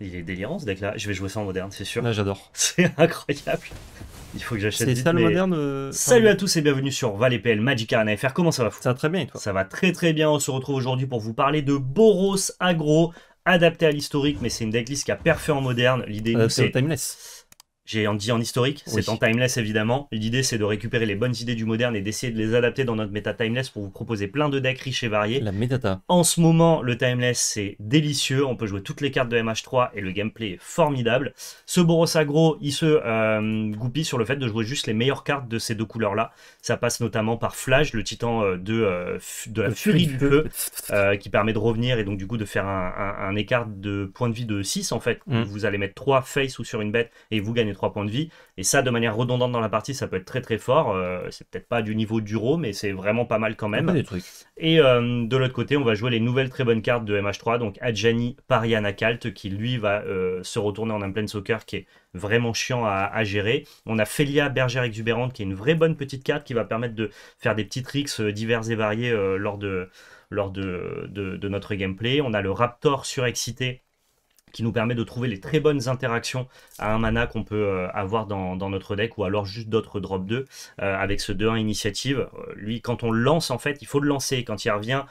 Il est délirant ce deck-là. Je vais jouer ça en moderne, c'est sûr. Là, j'adore. C'est incroyable. Il faut que j'achète. C'est ça le moderne. Euh, Salut à tous et bienvenue sur ValetPL PL Magic Arena FR. Comment ça va fou Ça va très bien et toi Ça va très très bien. On se retrouve aujourd'hui pour vous parler de Boros Agro, adapté à l'historique, mais c'est une decklist qui a parfait en moderne. L'idée, euh, c'est timeless j'ai dit en historique, c'est en timeless évidemment. L'idée c'est de récupérer les bonnes idées du moderne et d'essayer de les adapter dans notre méta timeless pour vous proposer plein de decks riches et variés. La métata. En ce moment, le timeless c'est délicieux, on peut jouer toutes les cartes de MH3 et le gameplay est formidable. Ce Boros Agro, il se euh, goupille sur le fait de jouer juste les meilleures cartes de ces deux couleurs là. Ça passe notamment par Flash, le titan euh, euh, de, la Fury furie du feu, euh, qui permet de revenir et donc du coup de faire un, écart de point de vie de 6 en fait. Mm. Vous allez mettre 3 face ou sur une bête et vous gagnez 3 points de vie. Et ça, de manière redondante dans la partie, ça peut être très très fort. Euh, c'est peut-être pas du niveau d'Uro, mais c'est vraiment pas mal quand même. Et euh, de l'autre côté, on va jouer les nouvelles très bonnes cartes de MH3, donc Adjani Pariana Kalt, qui lui va euh, se retourner en un plein soccer qui est vraiment chiant à, gérer. On a Felia Berger Exubérante, qui est une vraie bonne petite carte qui va permettre de faire des petits tricks divers et variés lors, de, lors de, de notre gameplay. On a le Raptor surexcité qui nous permet de trouver les très bonnes interactions à un mana qu'on peut euh, avoir dans, notre deck ou alors juste d'autres drop 2 euh, avec ce 2-1 initiative. Euh, lui, quand on le lance, en fait, il faut le lancer. Quand il revient,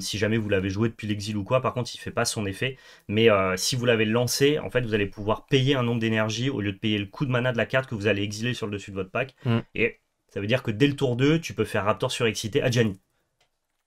si jamais vous l'avez joué depuis l'exil ou quoi, par contre, il fait pas son effet. Mais si vous l'avez lancé, en fait, vous allez pouvoir payer un nombre d'énergie au lieu de payer le coût de mana de la carte que vous allez exiler sur le dessus de votre pack. Mm. Et ça veut dire que dès le tour 2, tu peux faire Raptor surexcité à Jani.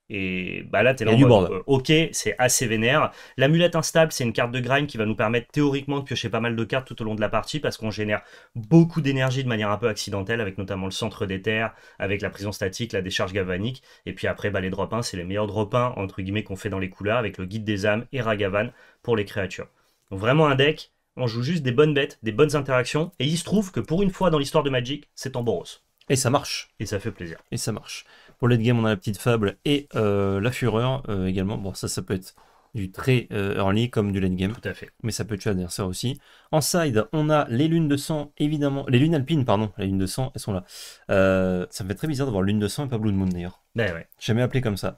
Et bah là, t'es là. Du euh, ok, c'est assez vénère. L'amulette instable, c'est une carte de grind qui va nous permettre théoriquement de piocher pas mal de cartes tout au long de la partie parce qu'on génère beaucoup d'énergie de manière un peu accidentelle avec notamment le centre des terres, avec la prison statique, la décharge galvanique. Et puis après, bah, les drop c'est les meilleurs drop 1 entre guillemets qu'on fait dans les couleurs avec le guide des âmes et Ragavan pour les créatures. Donc vraiment un deck. On joue juste des bonnes bêtes, des bonnes interactions. Et il se trouve que pour une fois dans l'histoire de Magic, c'est en boros Et ça marche. Et ça fait plaisir. Et ça marche. Pour late game, on a la petite fable et euh, la fureur euh, également. Bon, ça, ça peut être du très euh, early comme du late game. Tout à fait. Mais ça peut tuer adversaire aussi. En side, on a les lunes de sang, évidemment. Les lunes alpines, pardon. Les lunes de sang, elles sont là. ça me fait très bizarre d'avoir lune de sang et pas Blue Moon d'ailleurs. Ben ouais. Jamais appelé comme ça.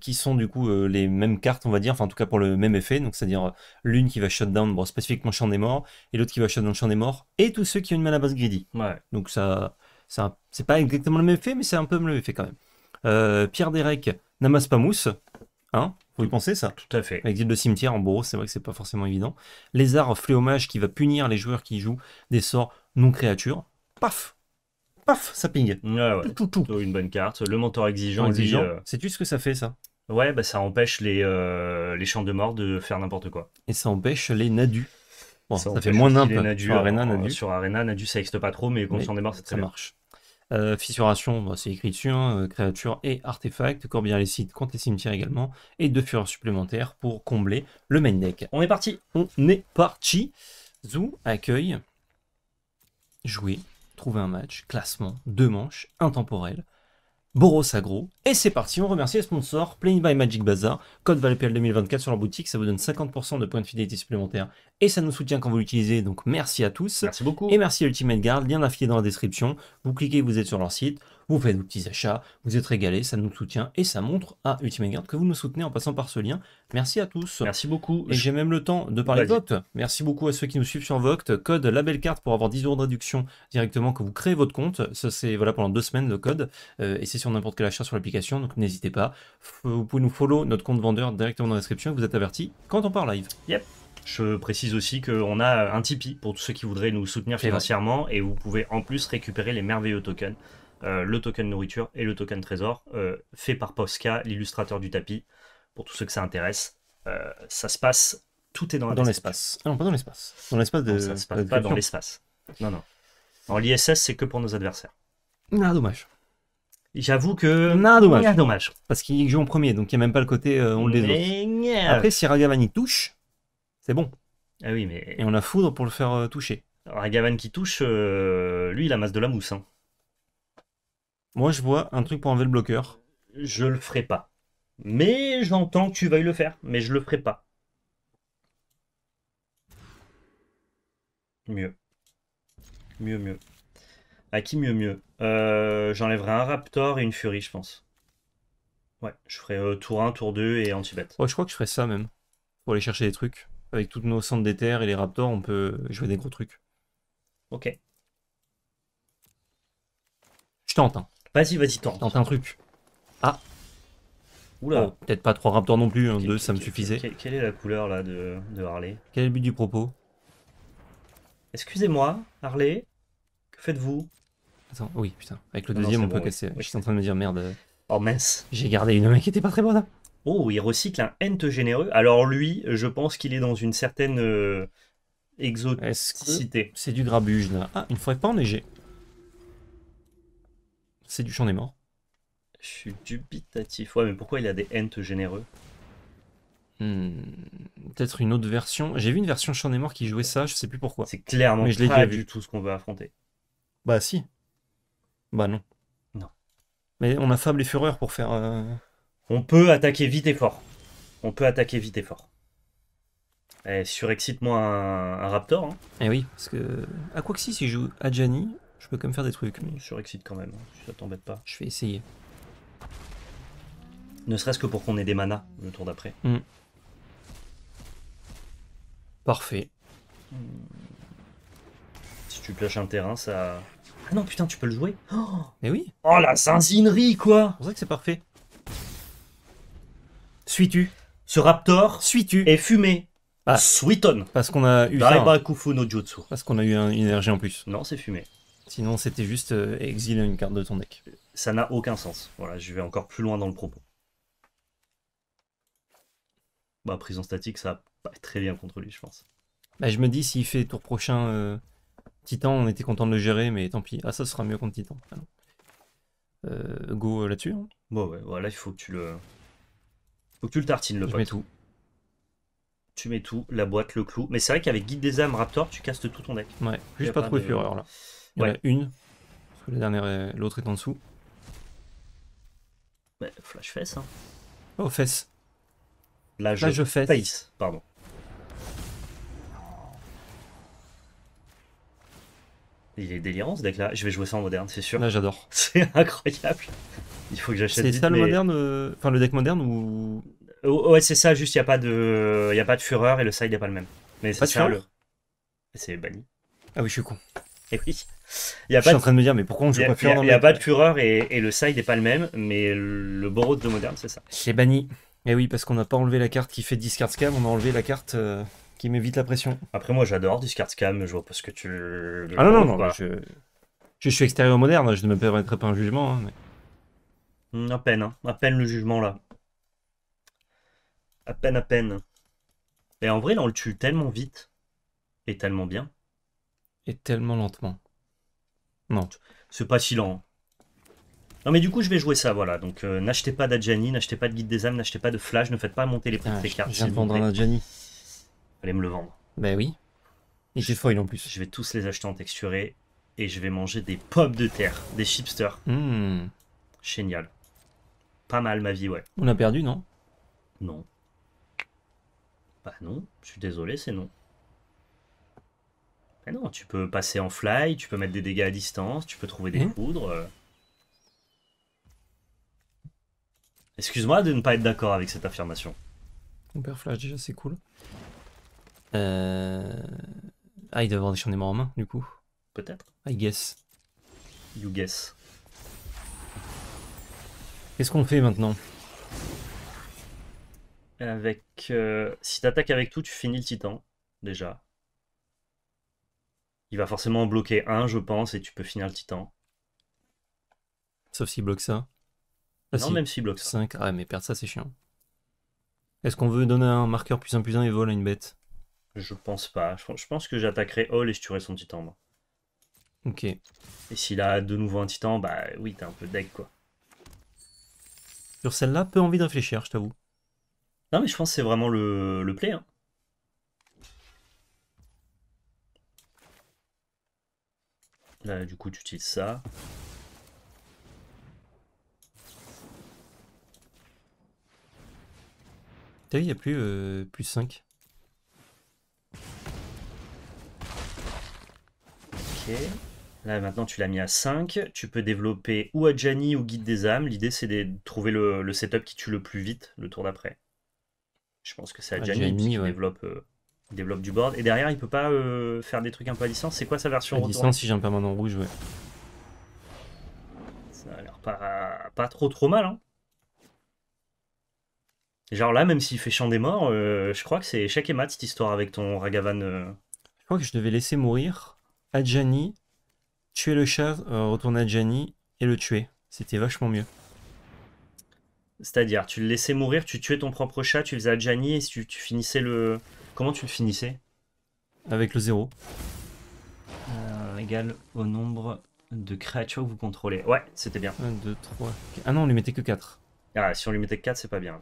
qui sont du coup les mêmes cartes, on va dire. Enfin, en tout cas pour le même effet. Donc, c'est-à-dire l'une qui va shutdown, down, spécifiquement Champ des Morts. Et l'autre qui va shutdown Champ des Morts. Et tous ceux qui ont une à base greedy. Ouais. Donc, ça. C'est pas exactement le même effet, mais c'est un peu le même effet quand même. Euh, Pierre Derek, Namas Pamous, hein vous y pensez ça Tout à fait. Exil de cimetière en bourreau, c'est vrai que c'est pas forcément évident. Lézard, fléomage qui va punir les joueurs qui jouent des sorts non créatures. Paf Paf Ça ping ah tout, tout, Une bonne carte. Le mentor exigeant. exigeant. Sais-tu euh, ce que ça fait ça Ouais, bah ça empêche les, euh, les champs de mort de faire n'importe quoi. Et ça empêche les nadus. Bon, ça, fait moins peu sur Arena, Nadu. Sur Arena, Nadu, ça n'existe pas trop, mais quand on en ça marche. Euh, fissuration, bah, c'est écrit dessus, hein, euh, créature et artefact, corbière les sites contre les cimetières également, et deux fureurs supplémentaires pour combler le main deck. On est parti On est parti Zoo, accueil, jouer, trouver un match, classement, deux manches, intemporel. Boros Agro. Et c'est parti, on remercie les sponsor Play by Magic Bazaar, code VALPL 2024 sur leur boutique, ça vous donne 50% de points de fidélité supplémentaires et ça nous soutient quand vous l'utilisez, donc merci à tous. Merci beaucoup. Et merci à Ultimate Guard, lien affilié dans la description. Vous cliquez, vous êtes sur leur site vous faites vos petits achats, vous êtes régalés, ça nous soutient et ça montre à Ultimate que vous nous soutenez en passant par ce lien. Merci à tous. Merci beaucoup. Et j'ai même le temps de parler de Voct. Merci beaucoup à ceux qui nous suivent sur Voct. Code carte pour avoir 10 euros de réduction directement que vous créez votre compte. Ça, c'est voilà, pendant deux semaines le code. Euh, et c'est sur n'importe quel achat sur l'application, donc n'hésitez pas. vous pouvez nous follow notre compte vendeur directement dans la description vous êtes averti quand on part live. Yep. Je précise aussi qu'on a un Tipeee pour tous ceux qui voudraient nous soutenir financièrement et vous pouvez en plus récupérer les merveilleux tokens euh, le token nourriture et le token trésor, euh, fait par Posca, l'illustrateur du tapis. Pour tous ceux que ça intéresse, euh, ça se passe, tout est dans, l'espace. Ah non, pas dans l'espace. Dans l'espace ça se passe pas dans l'espace. Non, non. En l'ISS, c'est que pour nos adversaires. Ah, dommage. J'avoue que. Ah, dommage. Ah, dommage. Parce qu'il joue en premier, donc il n'y a même pas le côté on le les Après, si Ragavan y touche, c'est bon. Ah oui, mais. Et on a foudre pour le faire toucher. Ragavan qui touche, lui, il masse de la mousse. Hein. Moi, je vois un truc pour enlever le bloqueur. Je le ferai pas. Mais j'entends que tu veuilles le faire, mais je le ferai pas. Mieux. Mieux, mieux. À qui mieux, mieux euh, J'enlèverai un Raptor et une Fury, je pense. Ouais, je ferai euh, tour 1, tour 2 et anti-bête. Ouais, je crois que je ferai ça même. Pour aller chercher des trucs. Avec toutes nos centres des terres et les Raptors, on peut jouer des gros trucs. Ok. Je tente, hein. Vas-y, vas-y, tente. Tente un truc. Ah. Oula. Ah, peut-être pas trois raptors non plus, un, hein, deux, ça me suffisait. Quelle, est la couleur là de, Harley Quel est le but du propos Excusez-moi, Harley, que faites-vous Attends, oui, putain. Avec le deuxième, on peut casser. Je suis en train de me dire merde. Euh, oh mince. J'ai gardé une main qui était pas très bonne. Oh, il recycle un Ent généreux. Alors lui, je pense qu'il est dans une certaine euh, exoticité. C'est du grabuge là. Ah, ne faut pas enneigée champ des morts. Je suis dubitatif. Ouais, mais pourquoi il a des hentes généreux hmm, Peut-être une autre version. J'ai vu une version champ des morts qui jouait ça, je sais plus pourquoi. C'est clairement mais je pas du vu. tout ce qu'on veut affronter. Bah si. Bah non. Non. Mais on a Fable et Fureur pour faire... Euh, on peut attaquer vite et fort. On peut attaquer vite et fort. Eh, surexcite-moi un, Raptor. Hein. Eh oui, parce que... À quoi que si, si je joue Adjani, je peux quand même faire des trucs. Mais... Surexcite quand même, hein, si ça t'embête pas. Je vais essayer. Ne serait-ce que pour qu'on ait des manas le tour d'après. Hmm. Parfait. Hmm. Si tu pioches un terrain, ça. Ah non, putain, tu peux le jouer oh Mais oui Oh la zinzinerie, quoi C'est pour que c'est parfait. Suis-tu Ce raptor. Suis-tu Est fumé. Ah. sweeton. Parce qu'on a eu. Hein. Parce qu'on a eu un, une énergie en plus. Non, c'est fumé. Sinon, c'était juste euh, exiler une carte de ton deck. Ça n'a aucun sens. Voilà, je vais encore plus loin dans le propos. Bah, prison statique, ça va pas très bien contre lui, je pense. Bah, je me dis, s'il fait tour prochain euh, Titan, on était content de le gérer, mais tant pis. Ah, ça sera mieux contre Titan. Ah euh, go là-dessus. Hein. Bon, ouais, voilà, il faut que tu le. Faut que tu le tartines, le je Mets tout. Tu mets tout, la boîte, le clou. Mais c'est vrai qu'avec Guide des âmes, Raptor, tu castes tout ton deck. Ouais, juste pas, trop de... fureur là une. Parce que la dernière, l'autre est en dessous. Mais flash fesse. Hein. Oh, fesse. Là, je, Là, Face, pardon. Il est délirant ce deck-là. Je vais jouer ça en moderne, c'est sûr. Là, j'adore. C'est incroyable. Il faut que j'achète. C'est ça le moderne, euh, enfin le deck moderne ou oh, Ouais, c'est ça. Juste, il y a pas de, il a pas de fureur et le side n'est pas le même. Mais c'est ça. C'est banni. Ah oui, je suis con. Et eh oui. Il je suis en train de me dire, mais pourquoi on joue pas Il n'y a, pas de euh fureur et, le side n'est pas le même, mais le borot de moderne, c'est ça. l'ai banni. Et eh oui, parce qu'on n'a pas enlevé la carte qui fait discard scam, on a enlevé la carte euh, qui qui m'évite la pression. Après, moi, j'adore discard scam, je vois parce que tu. ah non, non, non, je... je... suis extérieur moderne, hein, je ne me permettrai pas un jugement. Hein, mm, à peine, hein. à peine le jugement là. À peine, à peine. Et en vrai, là, on le tue tellement vite et tellement bien. Et tellement lentement. Non, c'est pas si lent. Hein. Non mais du coup je vais jouer ça, voilà. Donc euh, n'achetez pas d'Adjani, n'achetez pas de Guide des âmes, n'achetez pas de Flash, ne faites pas monter les prix de ah, cartes. Je viens vendre un Adjani. Allez me le vendre. Bah oui. Et j'ai foil en plus. Je vais tous les acheter en texturé et je vais manger des pommes de terre, des chipsters. Hmm. Génial. Pas mal ma vie, ouais. On a perdu, non Non. Bah non, je suis désolé, c'est non non, tu peux passer en fly, tu peux mettre des dégâts à distance, tu peux trouver des mhm. poudres. Euh. Excuse-moi de ne pas être d'accord avec cette affirmation. perd flash, déjà, c'est cool. Euh, ah, il doit avoir des champs en main, du coup. Peut-être. I guess. You guess. Qu'est-ce qu'on fait maintenant Avec. Euh, si t'attaques avec tout, tu finis le titan, déjà. Il va forcément en bloquer un, je pense, et tu peux finir le titan. Sauf s'il bloque ça. Ah, non, même s'il bloque ça. 5. Ah, mais perdre ça, c'est chiant. Est-ce qu'on veut donner un marqueur plus un plus un et vol à une bête Je pense pas. Je pense que j'attaquerai Hall et je tuerai son titan, Ok. Et s'il a de nouveau un titan, bah oui, t'es un peu de deck, quoi. Sur celle-là, peu envie de réfléchir, je t'avoue. Non, mais je pense que c'est vraiment le, le play. Hein. du coup, tu utilises ça. T'as vu, il n'y a plus, euh, plus 5. Ok. Là, maintenant, tu l'as mis à 5. Tu peux développer ou Adjani ou Guide des âmes. L'idée, c'est de trouver le, setup qui tue le plus vite le tour d'après. Je pense que c'est Adjani, qui développe... Euh, il développe du board. Et derrière, il peut pas euh, faire des trucs un peu à distance. C'est quoi sa version À distance, si j'ai un permanent rouge, ouais. Ça a l'air pas, trop trop mal. Hein. Genre là, même s'il fait champ des morts, euh, je crois que c'est échec et mat cette histoire avec ton Ragavan. Euh. Je crois que je devais laisser mourir Adjani, tuer le chat, retourner Adjani et le tuer. C'était vachement mieux. C'est-à-dire, tu le laissais mourir, tu tuais ton propre chat, tu faisais Adjani et tu finissais le, Comment tu le finissais Avec le 0. Euh, égal au nombre de créatures que vous contrôlez. Ouais, c'était bien. 1, 2, 3, Ah non, on lui mettait que 4. Ah, si on lui mettait que 4, c'est pas bien.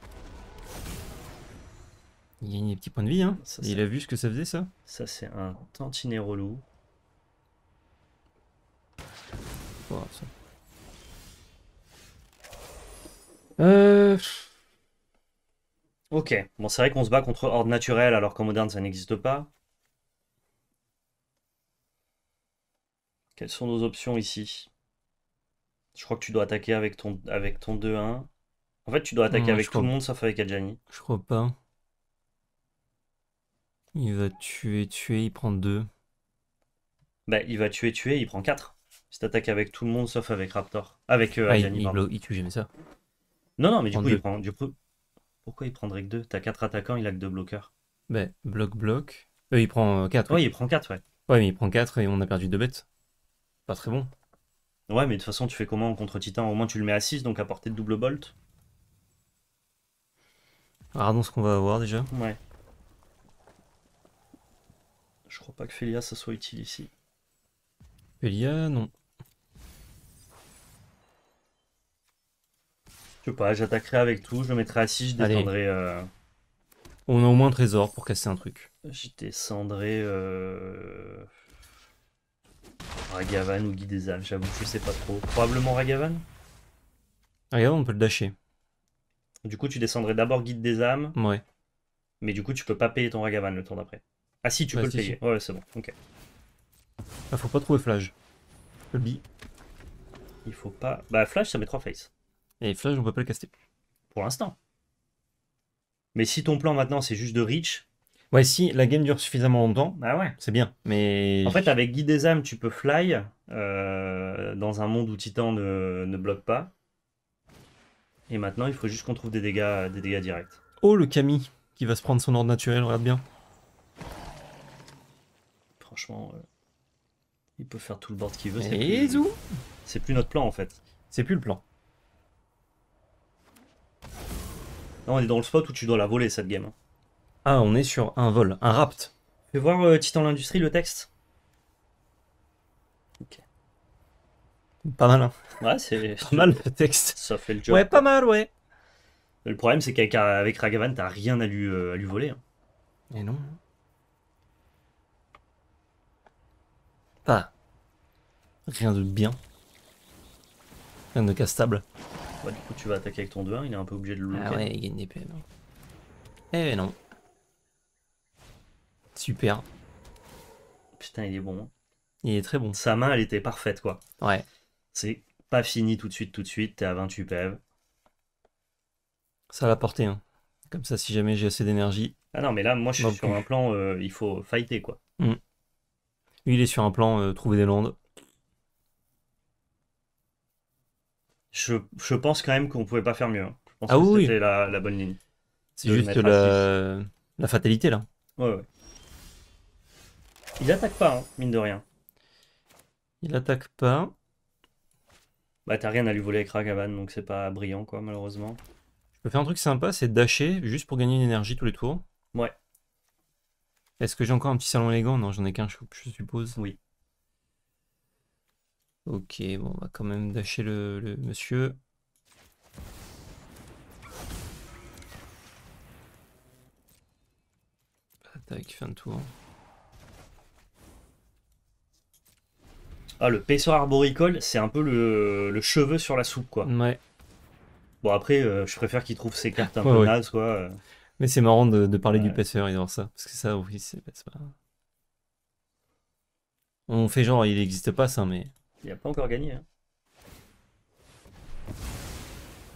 Il gagne des petits points de vie, hein. il a vu ce que ça faisait, ça Ça, c'est un tantinet relou. Euh... Ok, bon c'est vrai qu'on se bat contre ordre naturel alors qu'en moderne ça n'existe pas. Quelles sont nos options ici Je crois que tu dois attaquer avec ton, avec ton 2-1. En fait tu dois attaquer avec tout le monde sauf avec Adjani. Je crois pas. Il va tuer, tuer, il prend 2. Bah il va tuer, tuer, il prend 4. Si t'attaques avec tout le monde sauf avec Raptor. Avec euh, Aljani. Ah, il, tue ça. Non, non, mais du coup, il prend, pourquoi il prendrait que 2 T'as 4 attaquants, il a que 2 bloqueurs. Ben, bloc, bloc. Euh, il prend 4. Euh, ouais, il prend 4, ouais. Ouais, mais il prend 4 et on a perdu 2 bêtes. Pas très bon. Ouais, mais de toute façon, tu fais comment contre Titan Au moins, tu le mets à 6, donc à portée de double bolt. Regardons ce qu'on va avoir déjà. Ouais. Je crois pas que Felia ça soit utile ici. Felia, non. Je sais pas, j'attaquerai avec tout, je le mettrai assis, je descendrai. Euh, on a au moins trésor pour casser un truc. Je descendrai. Euh, Ragavan ou Guide des âmes, j'avoue, je sais pas trop. Probablement Ragavan Ragavan, on peut le dasher. Du coup, tu descendrais d'abord Guide des âmes. Ouais. Mais du coup, tu peux pas payer ton Ragavan le tour d'après. Ah si, tu peux le payer. Ouais, c'est bon. Ok. Il ah, faut pas trouver Flash. Le bi. Il faut pas. Bah, Flash, ça met trois face. Et Flash, on peut pas le caster. Pour l'instant. Mais si ton plan maintenant, c'est juste de reach. Ouais, si la game dure suffisamment longtemps, Bah ouais. c'est bien. Mais En fait, avec Guide des âmes, tu peux fly euh, dans un monde où Titan ne, bloque pas. Et maintenant, il faut juste qu'on trouve des dégâts, des dégâts directs. Oh, le Camille qui va se prendre son ordre naturel, regarde bien. Franchement, euh, il peut faire tout le board qu'il veut. Eh, c'est plus notre plan en fait. C'est plus le plan. Non, on est dans le spot où tu dois la voler, cette game. Ah, on est sur un vol, un rapt. Fais voir euh, Titan l'Industrie, le texte. Ok. Pas mal, hein Ouais, c'est... pas mal, le texte. Ça fait le job. Ouais, pas mal, ouais. Le problème, c'est qu'avec Ragavan, t'as rien à lui, euh, à lui voler. Hein. Et non. Pas. Rien de bien. Rien de castable. Bah, du coup, tu vas attaquer avec ton 2-1, il est un peu obligé de le Ah ouais, il gagne des PM. Hein. Eh non. Super. Putain, il est bon. Hein. Il est très bon. Sa main, elle était parfaite, quoi. Ouais. C'est pas fini tout de suite, tout de suite. T'es à 28 PV. Ça l'a porté, hein. Comme ça, si jamais j'ai assez d'énergie. Ah non, mais là, moi, je suis sur un plan, euh, il faut fighter, quoi. Mmh. il est sur un plan, euh, trouver des landes. je, pense quand même qu'on pouvait pas faire mieux. Hein. Je pense ah oui, c'était la, bonne ligne. C'est juste la... fatalité là. Ouais, ouais. Il attaque pas, hein, mine de rien. Il attaque pas. Bah t'as rien à lui voler avec Ragavan, donc c'est pas brillant quoi malheureusement. Je peux faire un truc sympa, c'est dasher juste pour gagner une énergie tous les tours. Ouais. Est-ce que j'ai encore un petit salon élégant Non, j'en ai qu'un, je suppose. Oui. Ok, bon, on va quand même dâcher le, monsieur. Attaque, fin de tour. Ah, le paisseur arboricole, c'est un peu le, cheveu sur la soupe, quoi. Ouais. Bon, après, euh, je préfère qu'il trouve ses cartes un peu naze, quoi. Mais c'est marrant de, parler du paisseur et d'avoir ça. Parce que ça, oui, c'est pas... On fait genre, il n'existe pas, ça, mais... Il a pas encore gagné. Hein.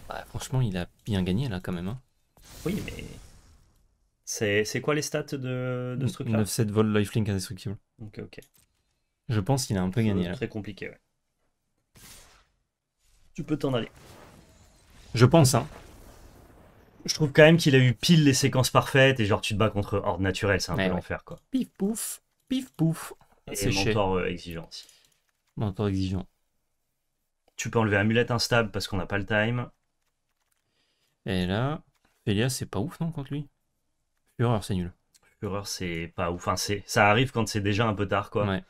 Bah, franchement, il a bien gagné là quand même. Hein. Oui, mais. C'est quoi les stats de, de ce truc-là 9-7 vol lifelink indestructible. Ok, ok. Je pense qu'il a un peu gagné là. Très compliqué, Tu peux t'en aller. Je pense, hein. Je trouve quand même qu'il a eu pile les séquences parfaites et genre tu te bats contre Horde naturel, c'est un peu l'enfer quoi. Pif pouf, pif pouf. C'est mentor Euh, exigeant. Tu peux enlever amulette instable parce qu'on n'a pas le time. Et là, Felia, c'est pas ouf non contre lui Fureur, c'est nul. Fureur, c'est pas ouf. Enfin, ça arrive quand c'est déjà un peu tard quoi.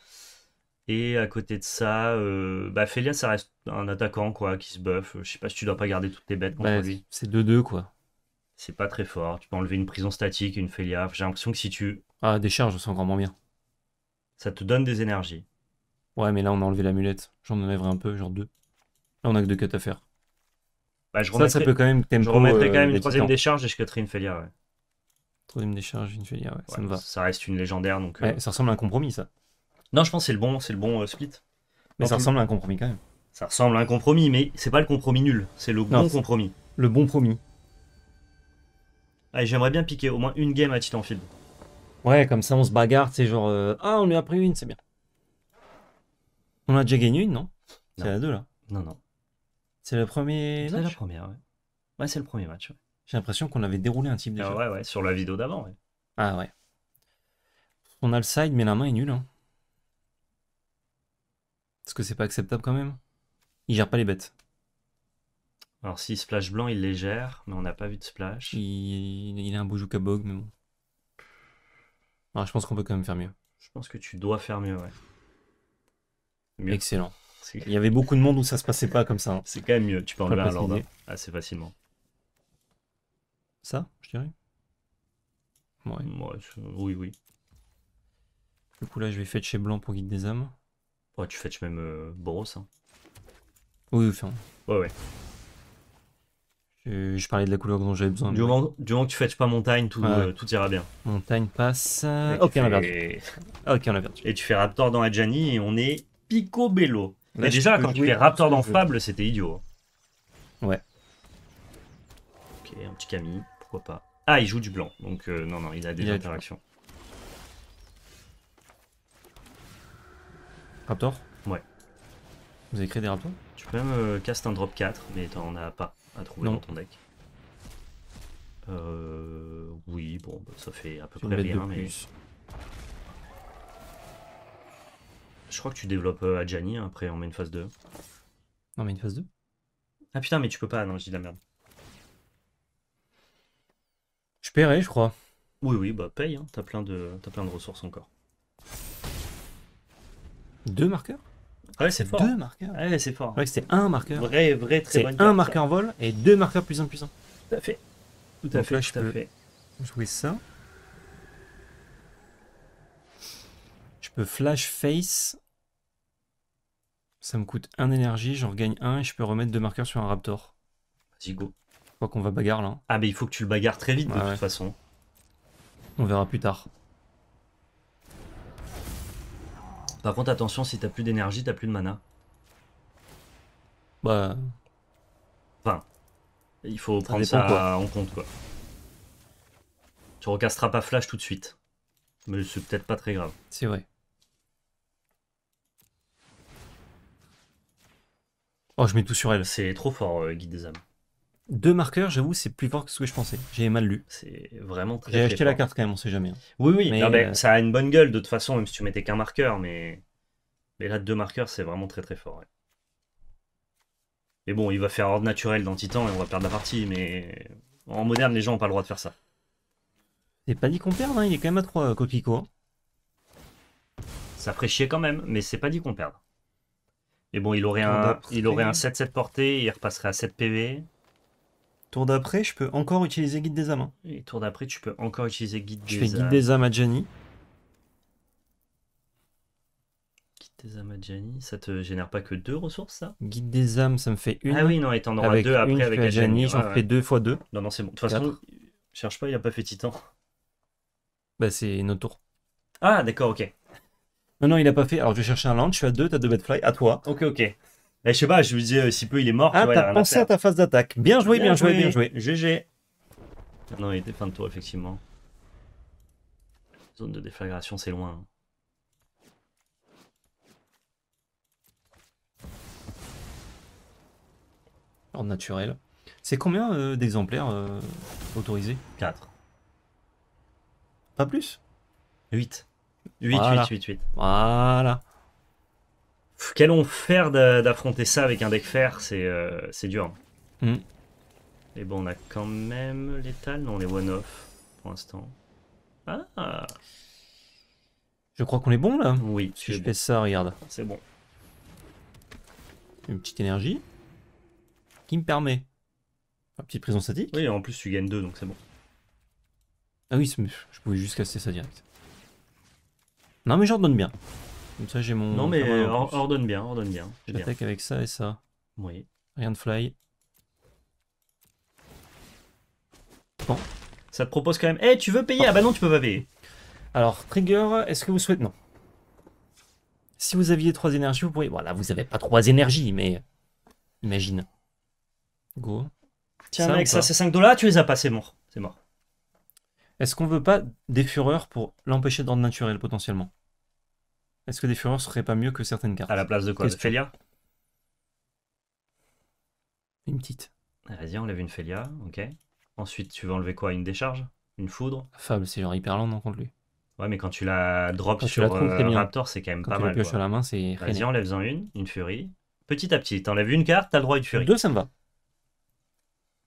Et à côté de ça, euh, bah Felia, ça reste un attaquant quoi, qui se buff. Je sais pas si tu dois pas garder toutes tes bêtes contre bah, lui. C'est 2-2 quoi. C'est pas très fort. Tu peux enlever une prison statique, une Felia. J'ai l'impression que si tu. Ah, des charges, c'est encore moins bien. Ça te donne des énergies. Ouais, mais là, on a enlevé l'amulette. J'en enlèverai un peu, genre deux. Là, on a que deux cuts à faire. Bah, je ça, ça peut quand même tempo. Je remettrai quand euh, même une troisième décharge et je cutterai une Felia, ouais. Troisième décharge, une Felia, ouais, ça me va. Ça reste une légendaire, donc. Euh. Ouais, ça ressemble à un compromis, ça. Non, je pense que c'est le bon, le bon euh, split. Mais ça ressemble à un compromis quand même. Ça ressemble à un compromis, mais c'est pas le compromis nul, c'est le bon compromis. Le bon promis. j'aimerais bien piquer au moins une game à Titanfield. Ouais, comme ça on se bagarre, c'est genre ah on lui a pris une, c'est bien. On a déjà gagné une, non, C'est la deux, là. Non, non. C'est le premier C'est la première, ouais. Ouais, c'est le premier match. J'ai l'impression qu'on avait déroulé un type ah déjà. Ah ouais, ouais, sur la vidéo d'avant, Ah ouais. On a le side, mais la main est nulle. Parce hein. que c'est pas acceptable quand même. Il gère pas les bêtes. Alors, si splash blanc, il les gère, mais on n'a pas vu de splash. Il, a un beau mais bon. Ah, je pense qu'on peut quand même faire mieux. Je pense que tu dois faire mieux, ouais. Excellent. Il y avait beaucoup de monde où ça se passait pas comme ça. Hein. C'est quand même mieux. Tu peux enlever un lord assez facilement. Ça, je dirais Ouais. oui, oui. Du coup, là, je vais fetcher blanc pour guide des âmes. Ouais, tu fetches même euh, Boros. Hein. Oui, Oui, Ouais, ouais. Euh, je, parlais de la couleur dont j'avais besoin. Du moment, que tu fetches pas montagne, tout, euh, ira bien. Montagne passe. Ok, on a perdu. ok, on a Et tu fais Raptor dans Adjani et on est picobello. mais déjà, quand tu fais Raptor dans Fable, c'était idiot. Hein. Ouais. Ok, un petit Camille, pourquoi pas. Ah, il joue du blanc, donc euh, non, non, il a des interactions. Raptor Ouais. Vous avez créé des raptors Tu peux même euh, un drop 4, mais t'en as pas à trouver dans ton deck. Euh, oui, bon, bah, ça fait à peu près rien, hein, mais... Je crois que tu développes euh, Adjani, hein, après en main phase 2. On met une phase 2 Ah putain, mais tu peux pas, non, je de la merde. Je paierai, je crois. Oui, oui, bah paye, hein. t'as plein, de... plein de ressources encore. Deux marqueurs Ouais, c'est fort. Deux marqueurs Ouais, c'est fort. Ouais, c'était un marqueur. Vrai, vrai, très bonne un marqueur en vol et deux marqueurs plus un plus un. Tout à fait. Tout à fait, je tout fait. jouer ça. Je flash face. Ça me coûte 1 énergie, j'en regagne 1 et je peux remettre deux marqueurs sur un raptor. Vas-y, go. Quoi qu'on va bagarre là. Hein. Ah, mais il faut que tu le bagarres très vite de toute façon. On verra plus tard. Par contre, attention, si t'as plus d'énergie, t'as plus de mana. Bah. Enfin, il faut prendre ça en compte quoi. Tu recasteras pas Flash tout de suite. Mais c'est peut-être pas très grave. C'est vrai. Oh, je mets tout sur elle. C'est trop fort, euh, Guide des âmes. Deux marqueurs, j'avoue, c'est plus fort que ce que je pensais. J'ai mal lu. C'est vraiment très. J'ai acheté la carte quand même, on sait jamais. Hein. Oui, oui, mais, euh, ça a une bonne gueule de toute façon, même si tu mettais qu'un marqueur, mais. Mais là, deux marqueurs, c'est vraiment très très fort. Mais bon, il va faire ordre naturel dans Titan et on va perdre la partie, mais. En moderne, les gens n'ont pas le droit de faire ça. C'est pas dit qu'on perde, hein. il est quand même à trois euh, Coquico. Hein. Ça ferait chier quand même, mais c'est pas dit qu'on perde. Et bon, il aurait, un, il aurait un 7-7 porté, il repasserait à 7 PV. Tour d'après, je peux encore utiliser Guide des âmes. Hein. Et tour d'après, tu peux encore utiliser Guide des âmes. Je fais Guide des âmes à Jenny. Guide des âmes à Jani, ça te génère pas que deux ressources, ça Guide des âmes, ça me fait une. Ah oui, non, étant t'en auras deux après avec Jenny. J'en fais deux fois deux. Non, non, c'est bon. De toute façon, cherche pas, il a pas fait Titan. Bah, c'est notre tour. Ah, d'accord, ok. Non, non, il a pas fait. Alors, je vais chercher un land, je suis à 2, t'as 2 bedfly, à toi. Ok, ok. mais je sais pas, je me disais, euh, si peu il est mort. Ah, t'as pensé à, ta phase d'attaque. Bien joué, bien, joué, bien joué. GG. Non, il était fin de tour, effectivement. Zone de déflagration, c'est loin. Ordre naturel. C'est combien euh, d'exemplaires euh, autorisés 4. Pas plus 8. 8, 8, 8, 8. Voilà. Quel quel enfer d'affronter ça avec un deck fer, c'est euh, dur. Mm. Et bon, on a quand même l'étal. Non, on est one-off pour l'instant. Ah Je crois qu'on est bon là Oui. Si je pèse ça, regarde. C'est bon. Une petite énergie qui me permet. Une petite prison statique. Oui, en plus tu gagnes 2, donc c'est bon. Ah oui, je pouvais juste casser ça direct. Non, mais j'ordonne bien. Comme ça, j'ai mon. Non, mais ordonne bien, ordonne bien. J'attaque avec ça et ça. Oui. Rien de fly. Bon. Ça te propose quand même. Eh, tu veux payer Ah bah non, tu peux pas payer. Alors, Trigger, est-ce que vous souhaitez. Non. Si vous aviez trois énergies, vous pourriez. Voilà, vous avez pas trois énergies, mais. Imagine. Go. Tiens, ça, mec, ça, c'est 5 dollars, tu les as pas, c'est mort. C'est mort. Est-ce qu'on veut pas des fureurs pour l'empêcher d'ordre naturel potentiellement est-ce que des Fureurs seraient pas mieux que certaines cartes À la place de quoi Une félia Une petite. Ah, vas-y, enlève une félia, ok. Ensuite, tu vas enlever quoi Une décharge Une foudre Fable, c'est genre hyper lent, non, contre lui. Ouais, mais quand tu la drops sur la euh, Raptor, c'est quand même quand pas mal. Quand la main, c'est. Vas-y, enlève-en une, une Fury. Petit à petit, t'enlèves une carte, t'as le droit à une Fury. Deux, ça me va.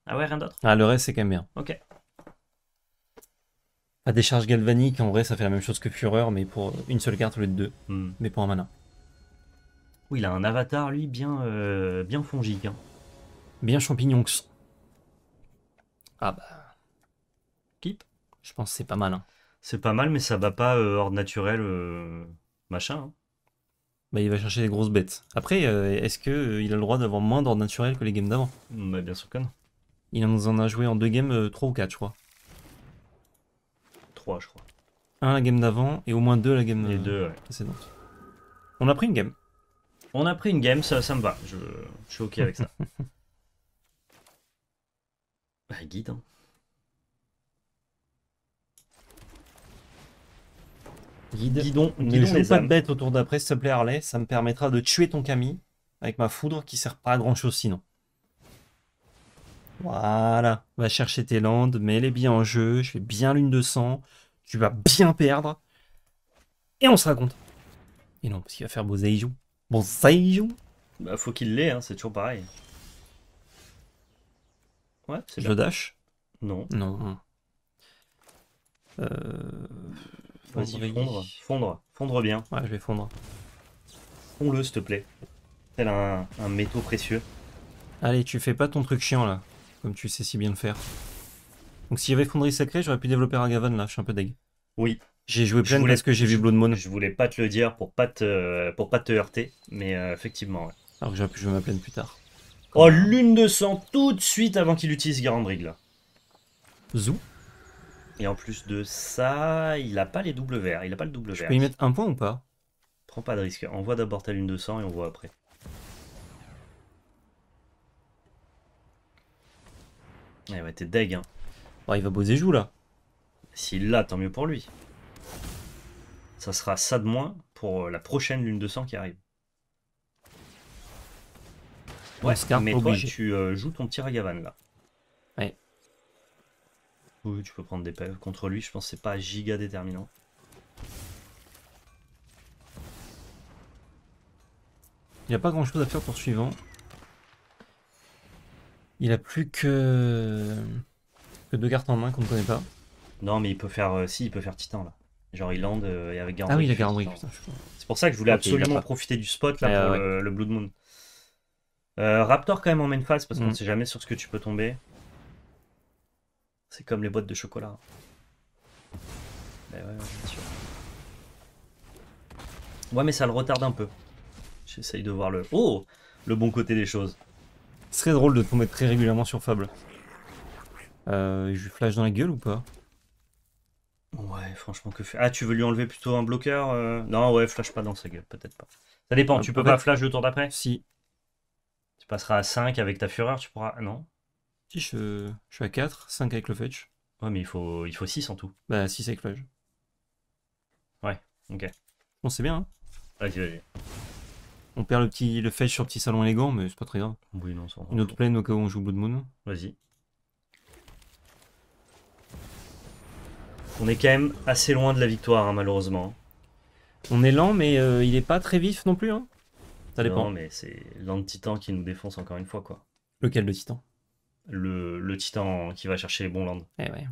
Ah ouais, rien d'autre Ah, le reste, c'est quand même bien. Ok. À décharge galvanique, en vrai, ça fait la même chose que Fureur, mais pour une seule carte au lieu de deux. Hmm. Mais pour un mana. Oui, il a un avatar, lui, bien, euh, bien fongique. Hein. Bien champignon. Ah bah. keep. Je pense que c'est pas mal. Hein. C'est pas mal, mais ça bat pas euh, ordre hors naturel euh, machin. Hein. Bah, il va chercher des grosses bêtes. Après, est-ce que il a le droit d'avoir moins d'ordre naturel que les games d'avant bah, Bien sûr que non. Il en a joué en deux games trois ou quatre je crois. 3, je crois. Un la game d'avant et au moins deux la game Les euh, deux, ouais. On a pris une game. On a pris une game, ça, ça me va. Je, suis ok avec ça. bah, guide, hein. Guide. Guidon, ne pas de bête autour d'après, s'il te plaît Harley, ça me permettra de tuer ton Camille avec ma foudre qui sert pas à grand chose sinon. Voilà, va chercher tes landes, mets les billets en jeu, je fais bien l'une de sang, tu vas bien perdre, et on se raconte. Et non, parce qu'il va faire beau Bon Bah faut qu'il l'ait, hein, c'est toujours pareil. Ouais, c'est Je dash Non. Non. Euh... Vas-y, fondre, fondre, fondre bien. Ouais, je vais fondre. Fond le s'il te plaît. C'est un, un métaux précieux. Allez, tu fais pas ton truc chiant là. Comme tu sais si bien le faire. Donc s'il y avait Fonderie Sacrée, j'aurais pu développer Ragavan là, je suis un peu deg. Oui. J'ai joué plein parce que j'ai vu Blood Je voulais pas te le dire pour pas te, pour pas te heurter, mais euh, effectivement, Alors que j'aurais pu jouer ma plaine plus tard. Oh, lune de sang tout de suite avant qu'il utilise Garandrig là. Zou et en plus de ça, il a pas les doubles verts. Il a pas le double vert. Je peux y mettre un point ou pas Prends pas de risque. on voit d'abord ta lune de sang et on voit après. Il va être deg, hein. il va bosser joue, là. S'il l'a, tant mieux pour lui. Ça sera ça de moins pour euh, la prochaine lune de sang qui arrive. Ouais, Oscar mais obligé. toi, tu euh, joues ton petit Ragavan, là. Ouais. Oui, tu peux prendre des pèves. Contre lui, je pense que c'est pas giga déterminant. Il n'y a pas grand chose à faire pour suivant. Il a plus que... deux cartes en main qu'on ne connaît pas. Non, mais il peut faire. Euh, si, il peut faire Titan là. Genre il lande euh, et avec Garandry. Ah oui, il a Garandry, C'est pour ça que je voulais absolument profiter du spot là pour le, Blood Moon. Euh, Raptor quand même en main face parce qu'on ne mm. sait jamais sur ce que tu peux tomber. C'est comme les boîtes de chocolat. Hein. Ben ouais, Ouais, mais ça le retarde un peu. J'essaye de voir le. Oh Le bon côté des choses. Ce serait drôle de tomber très régulièrement sur Fable. Euh, je lui flash dans la gueule ou pas Ouais, franchement, que fait Ah, tu veux lui enlever plutôt un bloqueur euh Non, ouais, flash pas dans sa gueule, peut-être pas. Ça dépend, ah, tu peux pas flash le tour d'après Si. Tu passeras à 5 avec ta fureur, tu pourras. Non Si, je... suis à 4, 5 avec le fetch. Ouais, mais il faut, il faut 6 en tout. Bah, 6 avec flash. Ouais, ok. Bon c'est bien, hein vas on perd le petit le fetch sur le petit salon élégant, mais c'est pas très grave. Une autre plaine au cas où on joue Blood Moon. Vas-y. On est quand même assez loin de la victoire, hein, malheureusement. On est lent, mais euh, il est pas très vif non plus. Hein. Ça dépend. Non, mais c'est l'un titan qui nous défonce encore une fois, quoi. Lequel de titan le, le, titan qui va chercher les bons lands. Eh ouais.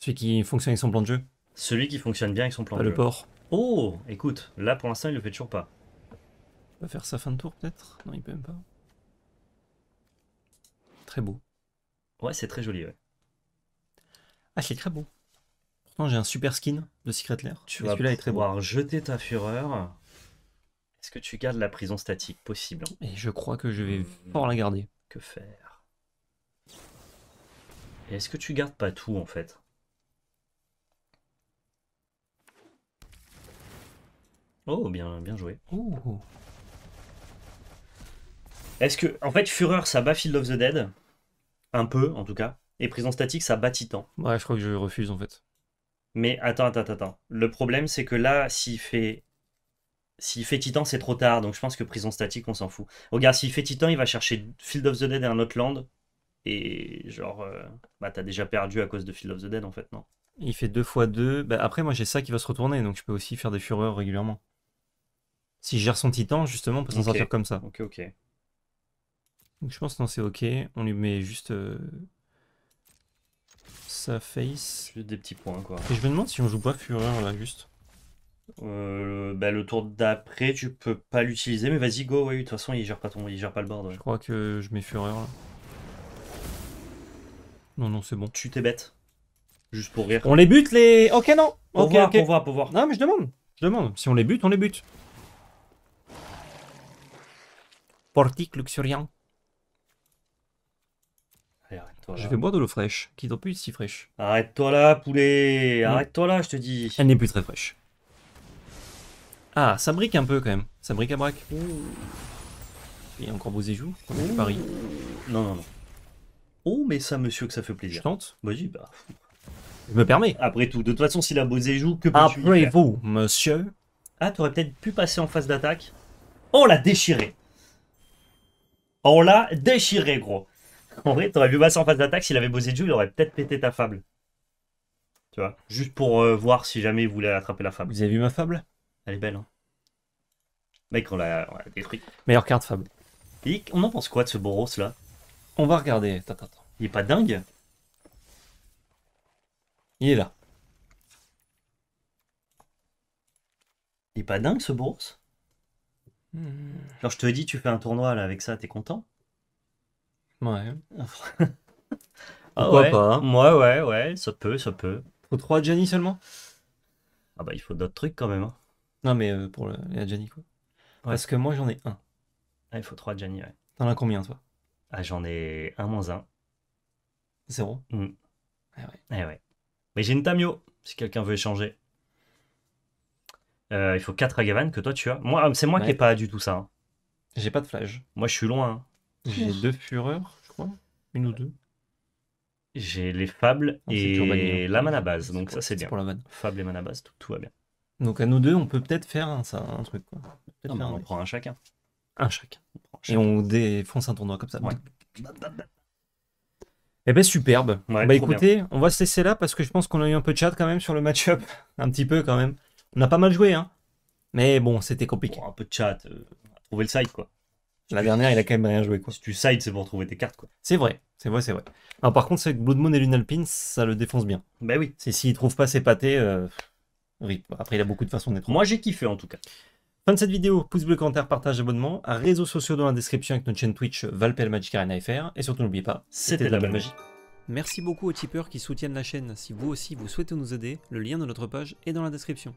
Celui qui fonctionne avec son plan de jeu. Celui qui fonctionne bien avec son plan de jeu. Le port. Oh, écoute, là pour l'instant il le fait toujours pas faire sa fin de tour peut-être Non, il peut même pas. Très beau. Ouais, c'est très joli, ouais. Ah, c'est très beau. Pourtant, j'ai un super skin de Secret Lair. Tu vas celui-là est très beau. jeter ta fureur. Est-ce que tu gardes la prison statique possible Et je crois que je vais fort la garder. Que faire est-ce que tu gardes pas tout en fait Oh, bien, bien joué. Est-ce que. En fait, Führer, ça bat Field of the Dead. Un peu, en tout cas. Et Prison Statique, ça bat Titan. Ouais, je crois que je refuse, en fait. Mais attends, attends, attends. Le problème, c'est que là, s'il fait. S'il fait Titan, c'est trop tard. Donc je pense que Prison Statique, on s'en fout. Regarde, s'il fait Titan, il va chercher Field of the Dead et un autre land. Et genre, euh, bah t'as déjà perdu à cause de Field of the Dead, en fait, non Il fait 2 x 2. Bah, après, moi, j'ai ça qui va se retourner. Donc je peux aussi faire des Fureurs régulièrement. Si je gère son Titan, justement, on peut s'en sortir comme ça. Ok, ok je pense que c'est ok. On lui met juste euh, sa face. des petits points quoi. Et je me demande si on joue pas Fureur là juste. Euh, bah, le tour d'après, tu peux pas l'utiliser, mais vas-y go, ouais, de toute façon il gère pas ton, il gère pas le board. Je crois que je mets Fureur là. Non non c'est bon. Tu t'es bête. Juste pour rire. On les bute les. Ok non. ok ok. on voit. Non mais je demande. Je demande. Si on les bute, on les bute. Portique luxuriant. Je vais boire de l'eau fraîche, qui n'est plus si fraîche. Arrête-toi là, poulet mm. Arrête-toi là, je te dis Elle n'est plus très fraîche. Ah, ça brique un peu quand même. Ça brique à braque. Il y a encore Non, non, non. Oh, mais ça, monsieur, que ça fait plaisir. Je tente Vas-y, bah. Je me permets. Après tout, de toute façon, s'il a beaux que peut tu Après vous, monsieur. Ah, t'aurais peut-être pu passer en phase d'attaque. On l'a déchiré. On l'a déchiré, gros. En vrai, t'aurais vu Bass en face d'attaque, s'il avait bossé Joe, il aurait peut-être pété ta fable. Tu vois Juste pour euh, voir si jamais il voulait attraper la fable. Vous avez vu ma fable Elle est belle, hein. Mec, on l'a détruit. Meilleure carte fable. on en pense quoi de ce Boros là On va regarder. Attends, attends. Il est pas dingue Il est là. Il est pas dingue ce Boros hmm. Genre, je te dis, tu fais un tournoi là avec ça, t'es content Ouais. Ah Pourquoi ouais. pas Moi, ouais, ouais, ça peut, ça peut. Faut 3 Gianni seulement Ah bah, il faut d'autres trucs quand même. Hein. Non, mais euh, pour le, la Gianni, quoi. Parce que moi, j'en ai un. Ah, il faut 3 Gianni, ouais. T'en as combien, toi Ah, j'en ai un moins un. Zéro Ah ouais. Eh ouais. Mais j'ai une Tamio, si quelqu'un veut échanger. Euh, il faut 4 Agavan que toi tu as. Moi, ah, c'est moi qui n'ai pas du tout ça. Hein. J'ai pas de flash. Moi, je suis loin. Hein. J'ai deux fureurs, je crois. Une ou deux. J'ai les fables ah, et hein. la mana base. Donc ça, c'est bien. Pour la Fable et mana base, tout va bien. Donc à nous deux, on peut peut-être faire un, truc. Quoi. on prend un chacun. Un chacun. Et on défonce un tournoi comme ça. Ouais. Eh ben superbe. bah écoutez, on va se laisser là parce que je pense qu'on a eu un peu de chat quand même sur le match-up. Un petit peu quand même. On a pas mal joué, hein. Mais bon, c'était compliqué. un peu de chat. Euh, trouver le site, quoi. La dernière, il a quand même rien joué. Quoi. Si tu side, c'est pour trouver tes cartes. quoi. C'est vrai, c'est vrai, c'est vrai. Alors, par contre, c'est que Blood Moon et Alpine, ça le défonce bien. Bah oui. C'est s'il trouve pas ses pâtés, euh, Après, il a beaucoup de façons d'être. Moi, j'ai kiffé en tout cas. Fin de cette vidéo, pouce bleu, commentaire, partage, abonnement, réseaux sociaux dans la description avec notre chaîne Twitch Valpel Magic Arena FR. Et surtout, n'oubliez pas, c'était de la belle magie. Merci beaucoup aux tipeurs qui soutiennent la chaîne. Si vous aussi vous souhaitez nous aider, le lien de notre page est dans la description.